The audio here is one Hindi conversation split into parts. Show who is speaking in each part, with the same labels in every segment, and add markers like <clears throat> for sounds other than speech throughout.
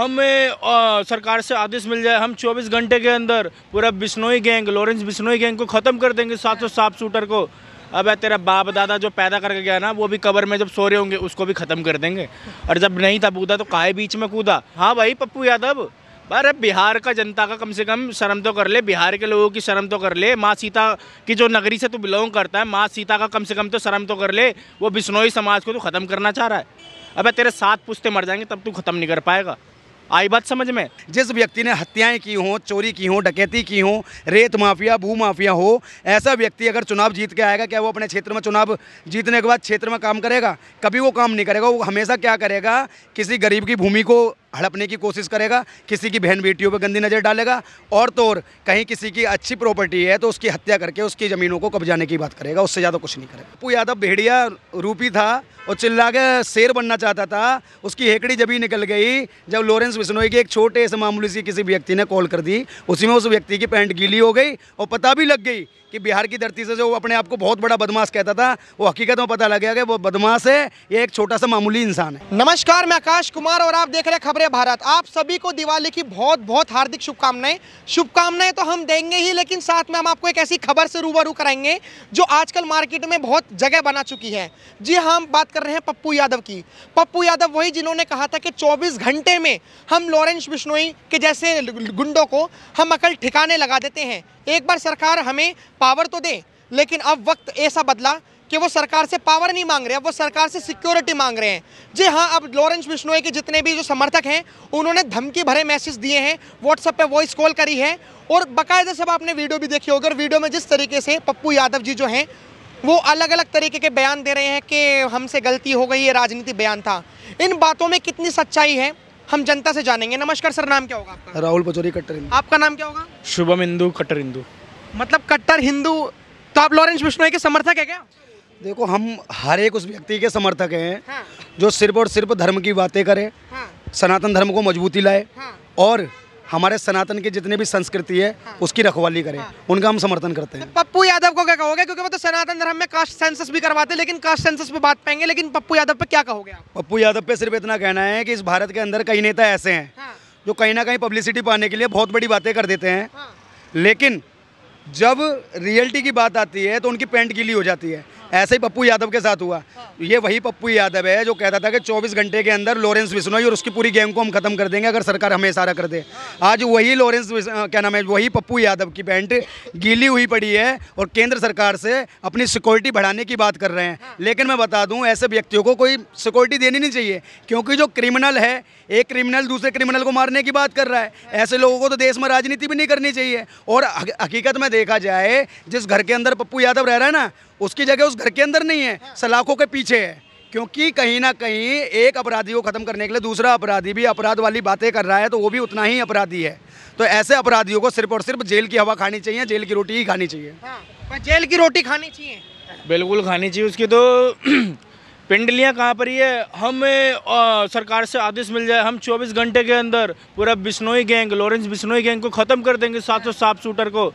Speaker 1: हमें आ, सरकार से आदेश मिल जाए हम 24 घंटे के अंदर पूरा Bishnoi gang Lawrence Bishnoi gang को ख़त्म कर देंगे सात सौ साफ शूटर को अब तेरा बाप दादा जो पैदा करके गया ना वो भी कबर में जब सो रहे होंगे उसको भी ख़त्म कर देंगे और जब नहीं था कूदा तो काहे बीच में कूदा हाँ भाई पप्पू यादव अरे बिहार का जनता का कम से कम शर्म तो कर ले बिहार के लोगों की शर्म तो कर ले माँ सीता की जो नगरी से तू बिलोंग करता है माँ सीता का कम से कम तो शर्म तो कर ले वो बिश्नोई समाज को तो ख़त्म करना चाह रहा है अब तेरे सात पुश्ते मर जाएंगे तब तू ख़त्म नहीं कर पाएगा आई बात समझ में जिस व्यक्ति ने हत्याएं की हों चोरी की हों डकैती की हों रेत माफिया
Speaker 2: भू माफिया हो ऐसा व्यक्ति अगर चुनाव जीत के आएगा क्या वो अपने क्षेत्र में चुनाव जीतने के बाद क्षेत्र में काम करेगा कभी वो काम नहीं करेगा वो हमेशा क्या करेगा किसी गरीब की भूमि को हड़पने की कोशिश करेगा किसी की बहन बेटियों पर गंदी नज़र डालेगा और तो और कहीं किसी की अच्छी प्रॉपर्टी है तो उसकी हत्या करके उसकी ज़मीनों को कब्जाने की बात करेगा उससे ज़्यादा कुछ नहीं करेगा पप्पू यादव भेड़िया रूपी था और चिल्ला के शेर बनना चाहता था उसकी हेकड़ी जब ही निकल गई जब लॉरेंस बिश्नोई के एक छोटे से मामूली सी किसी व्यक्ति ने कॉल कर दी उसी में उस व्यक्ति की पैंट गीली हो गई और पता भी लग गई कि बिहार की धरती से जो अपने आप को बहुत बड़ा बदमाश कहता था वो हकीकत में पता लग गया कि वो
Speaker 3: बदमाश है ये एक छोटा सा मामूली इंसान है नमस्कार मैं आकाश कुमार और आप देख रहे खबर खबरें भारत आप सभी को दिवाली की बहुत बहुत हार्दिक शुभकामनाएं शुभकामनाएं तो हम देंगे ही लेकिन साथ में हम आपको एक ऐसी खबर से रूबरू कराएंगे जो आजकल मार्केट में बहुत जगह बना चुकी है जी हाँ, हम बात कर रहे हैं पप्पू यादव की पप्पू यादव वही जिन्होंने कहा था कि चौबीस घंटे में हम लॉरेंस बिश्नोई के जैसे गुंडों को हम अकल ठिकाने लगा देते हैं एक बार सरकार हमें पावर तो दे लेकिन अब वक्त ऐसा बदला कि वो सरकार से पावर नहीं मांग रहे अब वो सरकार से सिक्योरिटी मांग रहे हैं जी हाँ अब लॉरेंस बिश्नोई के जितने भी जो समर्थक हैं उन्होंने धमकी भरे मैसेज दिए हैं व्हाट्सएप पे वॉइस कॉल करी है और बाकायदा सब आपने वीडियो भी देखी होगी और वीडियो में जिस तरीके से पप्पू यादव जी जो हैं वो अलग अलग तरीके के बयान दे रहे हैं कि हमसे गलती हो गई ये राजनीति बयान था इन बातों में कितनी सच्चाई है हम जनता से जानेंगे नमस्कार सर नाम क्या होगा
Speaker 2: आपका राहुल पचौरी कट्टर
Speaker 3: आपका नाम क्या होगा
Speaker 2: शुभम हिंदू कट्टर हिंदू
Speaker 3: मतलब कट्टर हिंदू तो आप लॉरेंस बिश्नोई के समर्थक है क्या देखो हम
Speaker 2: हर एक उस व्यक्ति के समर्थक हैं हाँ। जो सिर्फ और सिर्फ धर्म की बातें करें हाँ। सनातन धर्म को मजबूती लाए हाँ। और हमारे सनातन की जितनी भी संस्कृति है हाँ। उसकी रखवाली करें हाँ। उनका हम समर्थन करते हैं
Speaker 3: तो पप्पू यादव को क्या कहोगे क्योंकि वो तो सनातन धर्म में कास्ट सेंसस भी करवाते हैं लेकिन कास्ट सेंसस पे बात पाएंगे लेकिन पप्पू यादव पे क्या कहोगे
Speaker 2: पप्पू यादव पे सिर्फ इतना कहना है कि इस भारत के अंदर कई नेता ऐसे हैं हाँ। जो कहीं ना कहीं पब्लिसिटी पाने के लिए बहुत बड़ी बातें कर देते हैं हाँ। लेकिन जब रियलिटी की बात आती है तो उनकी पेंट गीली हो जाती है ऐसे ही पप्पू यादव के साथ हुआ हाँ। ये वही पप्पू यादव है जो कहता था कि 24 घंटे के अंदर लॉरेंस बिश्नोई और उसकी पूरी गेम को हम खत्म कर देंगे अगर सरकार हमें इशारा कर दे हाँ। आज वही लॉरेंस क्या नाम है वही पप्पू यादव की पैंट गीली हुई पड़ी है और केंद्र सरकार से अपनी सिक्योरिटी बढ़ाने की बात कर रहे हैं हाँ। लेकिन मैं बता दूँ ऐसे व्यक्तियों को कोई सिक्योरिटी देनी नहीं चाहिए क्योंकि जो क्रिमिनल है एक क्रिमिनल दूसरे क्रिमिनल को मारने की बात कर रहा है ऐसे लोगों को तो देश में राजनीति भी नहीं करनी चाहिए और हकीकत में देखा जाए जिस घर के अंदर पप्पू यादव रह रहा है ना उसकी जगह उस घर के अंदर नहीं है हाँ। सलाखों के पीछे है क्योंकि कहीं ना कहीं एक अपराधी को ख़त्म करने के लिए दूसरा अपराधी भी अपराध वाली बातें कर रहा है तो वो भी उतना ही अपराधी है तो ऐसे अपराधियों को सिर्फ और सिर्फ जेल की हवा खानी चाहिए जेल की रोटी
Speaker 1: ही खानी चाहिए
Speaker 3: हाँ, जेल की रोटी खानी चाहिए
Speaker 1: बिल्कुल खानी चाहिए उसकी तो <clears throat> पिंडलियाँ कहाँ पर ही है हमें सरकार से आदेश मिल जाए हम 24 घंटे के अंदर पूरा Bishnoi gang Lawrence Bishnoi gang को ख़त्म कर देंगे सात सौ साफ शूटर को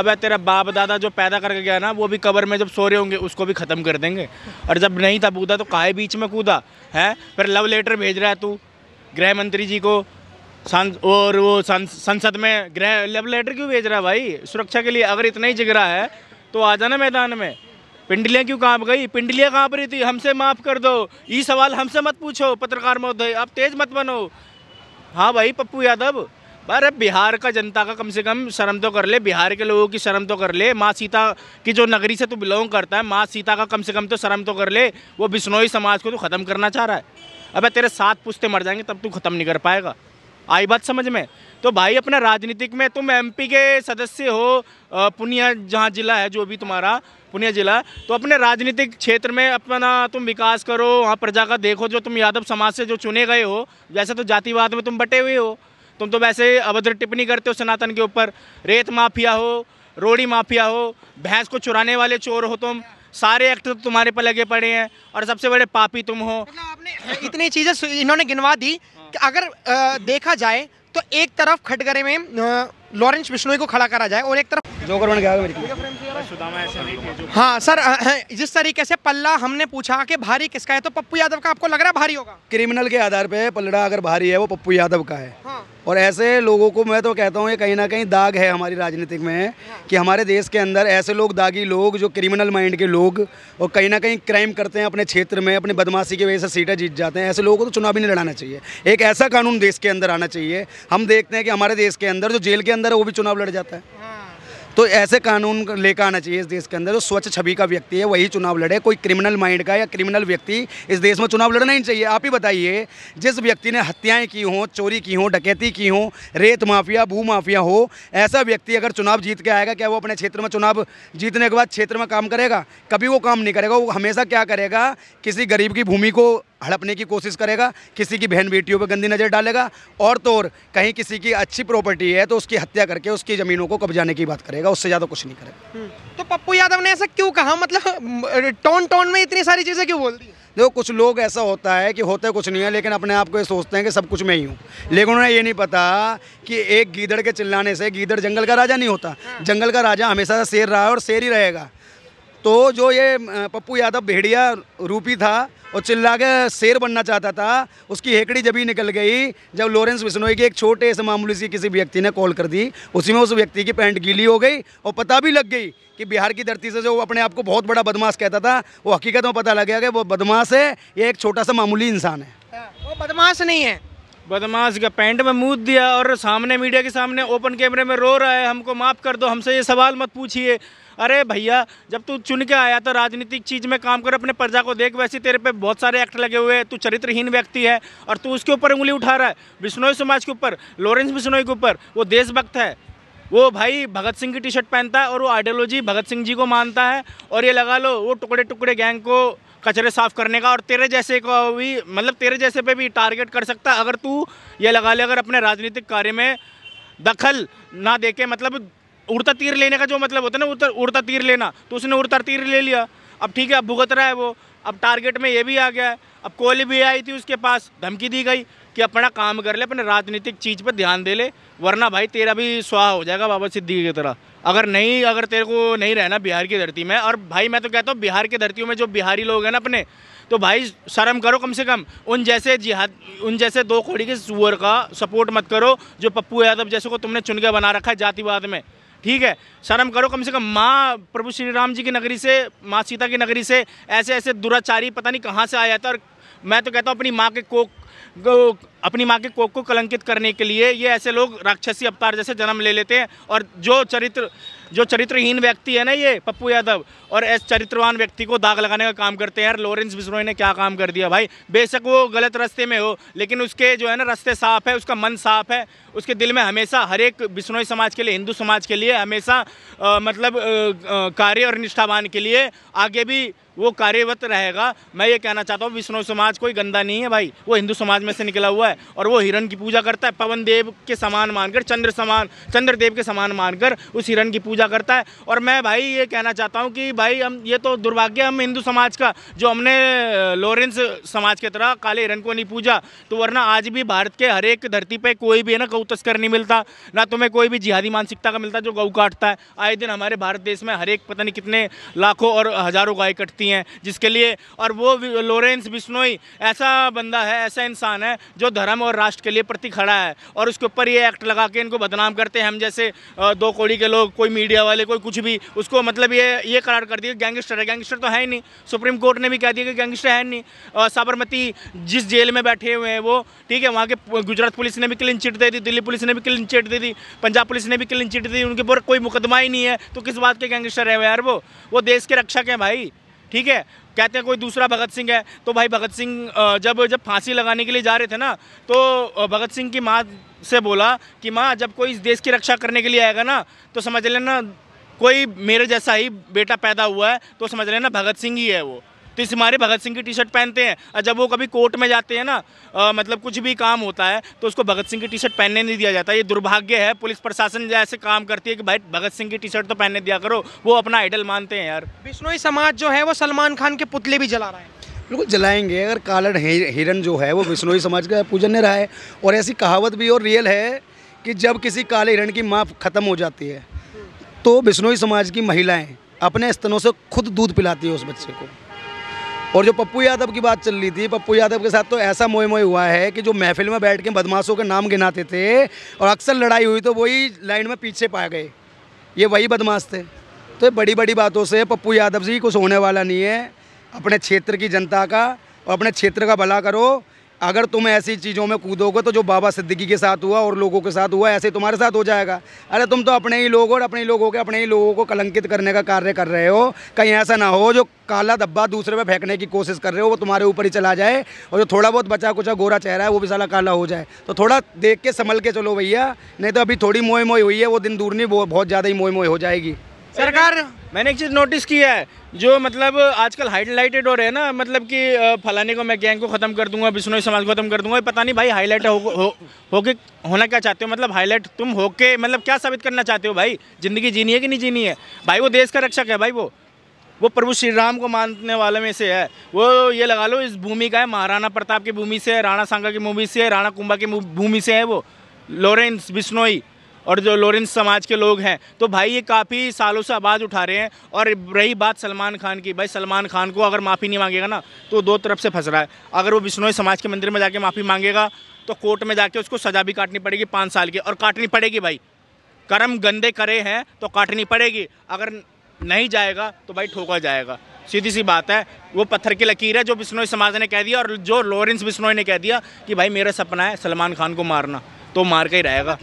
Speaker 1: अब है तेरा बाप दादा जो पैदा करके गया ना वो भी कबर में जब सो रहे होंगे उसको भी ख़त्म कर देंगे और जब नहीं था कूदा तो काहे बीच में कूदा है फिर लव लेटर भेज रहा है तू गृह मंत्री जी को और वो संसद में गृह लव लेटर क्यों भेज रहा है भाई सुरक्षा के लिए अगर इतना ही जिगरा है तो आ जाना मैदान में पिंडलियाँ क्यों कांप गई पिंडलियाँ कांप रही थी हमसे माफ़ कर दो ये सवाल हमसे मत पूछो पत्रकार महोदय आप तेज़ मत बनो हाँ भाई पप्पू यादव अरे बिहार का जनता का कम से कम शर्म तो कर ले बिहार के लोगों की शर्म तो कर ले माँ सीता की जो नगरी से तू बिलोंग करता है माँ सीता का कम से कम तो शर्म तो कर ले वो बिश्नोई समाज को तो ख़त्म करना चाह रहा है अबे तेरे साथ पुश्ते मर जाएंगे तब तू ख़त्म नहीं कर पाएगा आई बात समझ में तो भाई अपने राजनीतिक में तुम एम के सदस्य हो पुनिया जहाँ जिला है जो भी तुम्हारा पुनिया जिला तो अपने राजनीतिक क्षेत्र में अपना तुम विकास करो वहाँ प्रजा का देखो जो तुम यादव समाज से जो चुने गए हो जैसे तो जातिवाद में तुम बटे हुए हो तुम तो वैसे अभद्र टिप्पणी करते हो सनातन के ऊपर रेत माफिया हो रोड़ी माफिया हो भैंस को चुराने वाले चोर हो तुम सारे एक्ट तो तुम्हारे पर लगे पड़े हैं और सबसे बड़े पापी तुम हो मतलब आपने इतनी चीज़ें इन्होंने गिनवा दी कि अगर आ, देखा
Speaker 3: जाए तो एक तरफ खटगरे में लॉरेंस बिश्नोई को खड़ा करा जाए और एक तरफ जोकर बन गया
Speaker 1: मेरी हाँ सर
Speaker 3: जिस तरीके से पल्ला हमने पूछा कि भारी किसका है तो पप्पू यादव का आपको लग रहा है भारी होगा
Speaker 2: क्रिमिनल के आधार पे पल्ला अगर भारी है वो पप्पू यादव का है हाँ। और ऐसे लोगों को मैं तो कहता हूँ ये कहीं ना कहीं दाग है हमारी राजनीतिक में कि हमारे देश के अंदर ऐसे लोग दागी लोग जो क्रिमिनल माइंड के लोग और कहीं ना कहीं क्राइम करते हैं अपने क्षेत्र में अपने बदमाशी की वजह से सीटें जीत जाते हैं ऐसे लोगों को तो चुनाव ही नहीं लड़ाना चाहिए एक ऐसा कानून देश के अंदर आना चाहिए हम देखते हैं कि हमारे देश के अंदर जो जेल के अंदर है वो भी चुनाव लड़ जाता है हाँ। तो ऐसे कानून लेकर आना चाहिए इस देश के अंदर जो स्वच्छ छवि का व्यक्ति है वही चुनाव लड़े कोई क्रिमिनल माइंड का या क्रिमिनल व्यक्ति इस देश में चुनाव लड़ना ही चाहिए आप ही बताइए जिस व्यक्ति ने हत्याएं की हों चोरी की हों डकैती की हों रेत माफिया भू माफिया हो ऐसा व्यक्ति अगर चुनाव जीत के आएगा क्या वो अपने क्षेत्र में चुनाव जीतने के बाद क्षेत्र में काम करेगा कभी वो काम नहीं करेगा वो हमेशा क्या करेगा किसी गरीब की भूमि को हड़पने की कोशिश करेगा किसी की बहन बेटियों पर गंदी नज़र डालेगा और तो और कहीं किसी की अच्छी प्रॉपर्टी है तो उसकी हत्या करके उसकी ज़मीनों को कब्जाने की बात करेगा उससे ज़्यादा कुछ नहीं
Speaker 3: करेगा हम्म, तो पप्पू यादव ने ऐसा क्यों कहा मतलब टोन टोन में इतनी सारी चीज़ें क्यों बोल दी
Speaker 2: देखो कुछ लोग ऐसा होता है कि होते कुछ नहीं है लेकिन अपने आप को ये सोचते हैं कि सब कुछ मैं ही हूँ लेकिन उन्हें ये नहीं पता कि एक गीदड़ के चिल्लाने से गीदड़ जंगल का राजा नहीं होता हाँ। जंगल का राजा हमेशा शेर रहा है और शेर ही रहेगा तो जो ये पप्पू यादव भेड़िया रूपी था और चिल्ला के शेर बनना चाहता था उसकी हेकड़ी जब ही निकल गई जब लॉरेंस बिश्नोई की एक छोटे से मामूली सी किसी व्यक्ति ने कॉल कर दी उसी में उस व्यक्ति की पैंट गीली हो गई और पता भी लग गई कि बिहार की धरती से जो अपने आप को बहुत बड़ा बदमाश कहता था वो हकीकत में पता लग गया कि वो बदमाश है ये एक छोटा सा मामूली इंसान है हाँ,
Speaker 1: वो बदमाश नहीं है बदमाश का पैंट में मूद दिया और सामने मीडिया के सामने ओपन कैमरे में रो रहा है हमको माफ़ कर दो हमसे ये सवाल मत पूछिए अरे भैया जब तू चुन के आया था राजनीतिक चीज़ में काम कर अपने प्रजा को देख वैसे तेरे पे बहुत सारे एक्ट लगे हुए हैं तू चरित्रहीन व्यक्ति है और तू उसके ऊपर उंगली उठा रहा है बिश्नोई समाज के ऊपर लॉरेंस बिश्नोई के ऊपर वो देशभक्त है वो भाई भगत सिंह की टी शर्ट पहनता है और वो आइडियोलॉजी भगत सिंह जी को मानता है और ये लगा लो वो टुकड़े टुकड़े गैंग को कचरे साफ़ करने का और तेरे जैसे को भी मतलब तेरे जैसे पे भी टारगेट कर सकता है अगर तू ये लगा ले अगर अपने राजनीतिक कार्य में दखल ना दे के मतलब उड़ता तीर लेने का जो मतलब होता है ना उतर उड़ता तीर लेना तो उसने उड़ता तीर ले लिया अब ठीक है अब भुगत रहा है वो अब टारगेट में ये भी आ गया है अब कोहली भी आई थी उसके पास धमकी दी गई कि अपना काम कर ले अपने राजनीतिक चीज़ पर ध्यान दे ले वरना भाई तेरा भी सुहा हो जाएगा बाबा सिद्दीकी की तरह अगर नहीं अगर तेरे को नहीं रहना बिहार की धरती में और भाई मैं तो कहता हूँ बिहार की धरतियों में जो बिहारी लोग हैं ना अपने तो भाई शर्म करो कम से कम उन जैसे जिहाद उन जैसे दो खोड़ी के सुअर का सपोर्ट मत करो जो पप्पू यादव जैसे को तुमने चुनके बना रखा है जातिवाद में ठीक है शर्म करो कम से कम माँ प्रभु श्री राम जी की नगरी से माँ सीता की नगरी से ऐसे ऐसे दुराचारी पता नहीं कहाँ से आया था और मैं तो कहता हूँ अपनी माँ के कोक अपनी माँ के कोक को कलंकित करने के लिए ये ऐसे लोग राक्षसी अवतार जैसे जन्म ले लेते हैं और जो चरित्र जो चरित्रहीन व्यक्ति है ना ये पप्पू यादव और ऐसे चरित्रवान व्यक्ति को दाग लगाने का काम करते हैं यार लॉरेंस बिश्नोई ने क्या काम कर दिया भाई बेशक वो गलत रास्ते में हो लेकिन उसके जो है ना रास्ते साफ है उसका मन साफ है उसके दिल में हमेशा हर एक बिश्नोई समाज के लिए हिंदू समाज के लिए हमेशा मतलब कार्य और निष्ठावान के लिए आगे भी वो कार्यरत रहेगा मैं ये कहना चाहता हूँ विष्णु समाज कोई गंदा नहीं है भाई वो हिंदू समाज में से निकला हुआ है और वो हिरण की पूजा करता है पवन देव के समान मानकर चंद्र समान चंद्रदेव के समान मानकर उस हिरण की पूजा करता है और मैं भाई ये कहना चाहता हूँ कि भाई हम ये तो दुर्भाग्य हम हिंदू समाज का जो हमने लॉरेंस समाज की तरह काले हिरण को नहीं पूजा तो वरना आज भी भारत के हर एक धरती पर कोई भी है ना गऊ तस्कर नहीं मिलता ना तुम्हें कोई भी जिहादी मानसिकता का मिलता जो गऊ काटता है आए दिन हमारे भारत देश में हर एक पता नहीं कितने लाखों और हज़ारों गाय कटती सकती हैं जिसके लिए और वो लोरेंस बिश्नोई ऐसा बंदा है ऐसा इंसान है जो धर्म और राष्ट्र के लिए प्रति खड़ा है और उसके ऊपर ये एक्ट लगा के इनको बदनाम करते हैं हम जैसे दो कोड़ी के लोग कोई मीडिया वाले कोई कुछ भी उसको मतलब ये ये करार कर दिया गैंगस्टर है गैंगस्टर तो है ही नहीं सुप्रीम कोर्ट ने भी कह दिया कि गैंगस्टर है नहीं साबरमती जिस जेल में बैठे हुए हैं वो ठीक है वहाँ के गुजरात पुलिस ने भी क्लीन चिट दे दी दिल्ली पुलिस ने भी क्लीन चिट दे दी पंजाब पुलिस ने भी क्लीन चिट दे दी उनके ऊपर कोई मुकदमा ही नहीं है तो किस बात के गैंगस्टर है यार वो वो देश के रक्षा के भाई ठीक है कहते हैं कोई दूसरा भगत सिंह है तो भाई भगत सिंह जब जब फांसी लगाने के लिए जा रहे थे ना तो भगत सिंह की माँ से बोला कि माँ जब कोई इस देश की रक्षा करने के लिए आएगा ना तो समझ लेना कोई मेरे जैसा ही बेटा पैदा हुआ है तो समझ लेना भगत सिंह ही है वो तो इस हमारे भगत सिंह की टी शर्ट पहनते हैं और जब वो कभी कोर्ट में जाते हैं ना आ, मतलब कुछ भी काम होता है तो उसको भगत सिंह की टी शर्ट पहनने नहीं दिया जाता ये दुर्भाग्य है पुलिस प्रशासन जैसे काम करती है कि भाई भगत सिंह की टी शर्ट तो पहनने दिया करो वो अपना आइडल मानते हैं यार
Speaker 3: बिश्नोई समाज जो है वो सलमान खान के पुतले भी जला रहे हैं बिल्कुल
Speaker 2: जलाएंगे अगर कालड़ हिरन जो है वो बिश्नोई समाज का पूजन रहा है और ऐसी कहावत भी और रियल है कि जब किसी काले हिरण की माँ ख़त्म हो जाती है तो बिश्नोई समाज की महिलाएं अपने स्तनों से खुद दूध पिलाती है उस बच्चे को और जो पप्पू यादव की बात चल रही थी पप्पू यादव के साथ तो ऐसा मोए मोए हुआ है कि जो महफिल में बैठ के बदमाशों के नाम गिनाते थे और अक्सर लड़ाई हुई तो वही लाइन में पीछे पाए गए ये वही बदमाश थे तो बड़ी बड़ी बातों से पप्पू यादव जी कुछ होने वाला नहीं है अपने क्षेत्र की जनता का और अपने क्षेत्र का भला करो अगर तुम ऐसी चीज़ों में कूदोगे तो जो बाबा सिद्दीकी के साथ हुआ और लोगों के साथ हुआ ऐसे तुम्हारे साथ हो जाएगा अरे तुम तो अपने ही लोग और अपने ही लोगों के अपने ही लोगों को कलंकित करने का कार्य कर रहे हो कहीं ऐसा ना हो जो काला धब्बा दूसरे पे फेंकने की कोशिश कर रहे हो वो तुम्हारे ऊपर ही चला जाए और जो थोड़ा बहुत बचा कुचा गोरा चेहरा है वो भी सला काला हो जाए तो थोड़ा देख के संभल के चलो भैया नहीं तो अभी थोड़ी मोए मोई हुई है वो दिन दूर नहीं बहुत ज़्यादा ही मोए मोए हो जाएगी
Speaker 1: सरकार मैंने एक चीज़ नोटिस किया है जो मतलब आजकल हाईलाइटेड हो रहे हैं ना मतलब कि फलाने को मैं गैंग को ख़त्म कर दूंगा बिश्नोई समाज को ख़त्म कर दूंगा पता नहीं भाई हाईलाइट हो, हो, हो के होना क्या चाहते हो मतलब हाईलाइट तुम हो के मतलब क्या साबित करना चाहते हो भाई ज़िंदगी जीनी है कि नहीं जीनी है भाई वो देश का रक्षक है भाई वो वो प्रभु श्री राम को मानने वाले में से है वो ये लगा लो इस भूमि का है महाराणा प्रताप की भूमि से है राणा सांगा की भूमि से है राणा कुंभा की भूमि से है वो लॉरेंस बिश्नोई और जो लोरेंस समाज के लोग हैं तो भाई ये काफ़ी सालों से आवाज़ उठा रहे हैं और रही बात सलमान खान की भाई सलमान खान को अगर माफ़ी नहीं मांगेगा ना तो दो तरफ से फंस रहा है अगर वो बिश्नोई समाज के मंदिर में जाके माफ़ी मांगेगा तो कोर्ट में जाके उसको सज़ा भी काटनी पड़ेगी पाँच साल की और काटनी पड़ेगी भाई कर्म गंदे करे हैं तो काटनी पड़ेगी अगर नहीं जाएगा तो भाई ठोका जाएगा सीधी सी बात है वो पत्थर की लकीर है जो बिश्नोई समाज ने कह दिया और जो लॉरेंस बिश्नोई ने कह दिया कि भाई मेरा सपना है सलमान खान को मारना तो मार के ही रहेगा